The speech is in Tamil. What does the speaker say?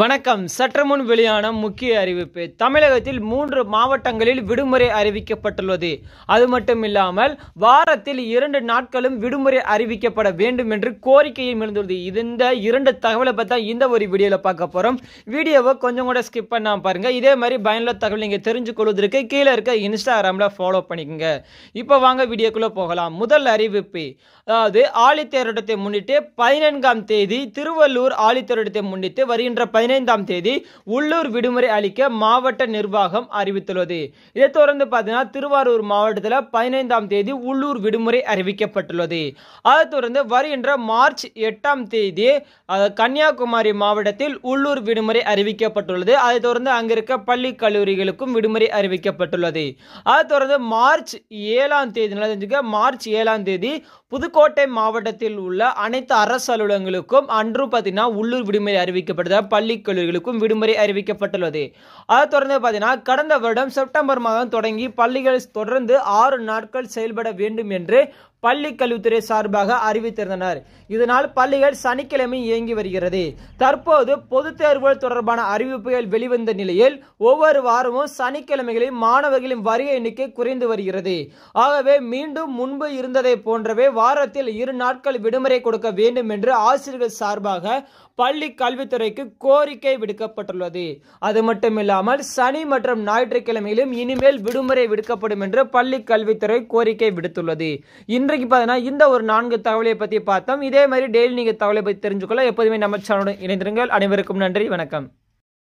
வணக்கம் சற்று முன் வெளியான முக்கிய அறிவிப்பு தமிழகத்தில் மூன்று மாவட்டங்களில் விடுமுறை அறிவிக்கப்பட்டுள்ளது அது மட்டும் இல்லாமல் வாரத்தில் இரண்டு நாட்களும் விடுமுறை அறிவிக்கப்பட வேண்டும் என்று கோரிக்கையும் எழுந்துள்ளது இந்த இரண்டு தகவலை பார்த்தா இந்த ஒரு வீடியோவில் பார்க்க போகிறோம் வீடியோவை கொஞ்சம் கூட ஸ்கிப் பண்ணாமல் பாருங்கள் இதே மாதிரி பயனுள்ள தகவல் நீங்கள் தெரிஞ்சு கொள்வதற்கு கீழே இருக்க இன்ஸ்டாகிராமில் ஃபாலோ பண்ணிக்கோங்க இப்போ வாங்க வீடியோக்குள்ளே போகலாம் முதல் அறிவிப்பு அதாவது ஆழித்தேரோட்டத்தை முன்னிட்டு பதினான்காம் தேதி திருவள்ளூர் ஆழித்தேரோட்டத்தை முன்னிட்டு வருகின்ற பதினைந்தாம் தேதி உள்ளூர் விடுமுறை அளிக்க மாவட்ட நிர்வாகம் அறிவித்துள்ளது இதை தொடர்ந்து பார்த்தீங்கன்னா திருவாரூர் மாவட்டத்தில் பதினைந்தாம் தேதி உள்ளூர் விடுமுறை அறிவிக்கப்பட்டுள்ளது அதை தொடர்ந்து வருகின்ற மார்ச் எட்டாம் தேதி கன்னியாகுமரி மாவட்டத்தில் உள்ளூர் விடுமுறை அறிவிக்கப்பட்டுள்ளது அதைத் தொடர்ந்து அங்கிருக்க பள்ளி கல்லூரிகளுக்கும் விடுமுறை அறிவிக்கப்பட்டுள்ளது அதைத் தொடர்ந்து மார்ச் ஏழாம் தேதி மார்ச் ஏழாம் தேதி புதுக்கோட்டை மாவட்டத்தில் உள்ள அனைத்து அரசு அலுவலகங்களுக்கும் அன்று பார்த்தீங்கன்னா உள்ளூர் விடுமுறை அறிவிக்கப்படுது பள்ளி கல்லூரிகளுக்கும் விடுமுறை அறிவிக்கப்பட்டுள்ளது அதை தொடர்ந்து பார்த்தீங்கன்னா கடந்த வருடம் செப்டம்பர் மாதம் தொடங்கி பள்ளிகள் தொடர்ந்து ஆறு நாட்கள் செயல்பட வேண்டும் என்று பள்ளி கல்வித்துறை சார்பாக அறிவித்திருந்தனர் இதனால் பள்ளிகள் சனிக்கிழமை இயங்கி வருகிறது தற்போது பொதுத் தேர்வுகள் தொடர்பான அறிவிப்புகள் வெளிவந்த நிலையில் ஒவ்வொரு வாரமும் சனிக்கிழமைகளில் மாணவர்களின் வருகை எண்ணிக்கை குறைந்து வருகிறது ஆகவே மீண்டும் முன்பு இருந்ததை போன்றவே வாரத்தில் இரு நாட்கள் விடுமுறை கொடுக்க வேண்டும் என்று ஆசிரியர்கள் சார்பாக பள்ளி கல்வித்துறைக்கு கோரிக்கை விடுக்கப்பட்டுள்ளது அது மட்டுமில்லாமல் சனி மற்றும் ஞாயிற்றுக்கிழமையிலும் இனிமேல் விடுமுறை விடுக்கப்படும் என்று பள்ளி கல்வித்துறை கோரிக்கை விடுத்துள்ளது இன்று இன்றைக்கு பார்த்தீங்கன்னா இந்த ஒரு நான்கு தகவலை பற்றி பார்த்தோம் இதே மாதிரி டெய்லி நீங்கள் தகவலை பற்றி தெரிஞ்சுக்கொள்ள எப்போதுமே நம்ம சேனலுடன் இணைந்திருங்கள் அனைவருக்கும் நன்றி வணக்கம்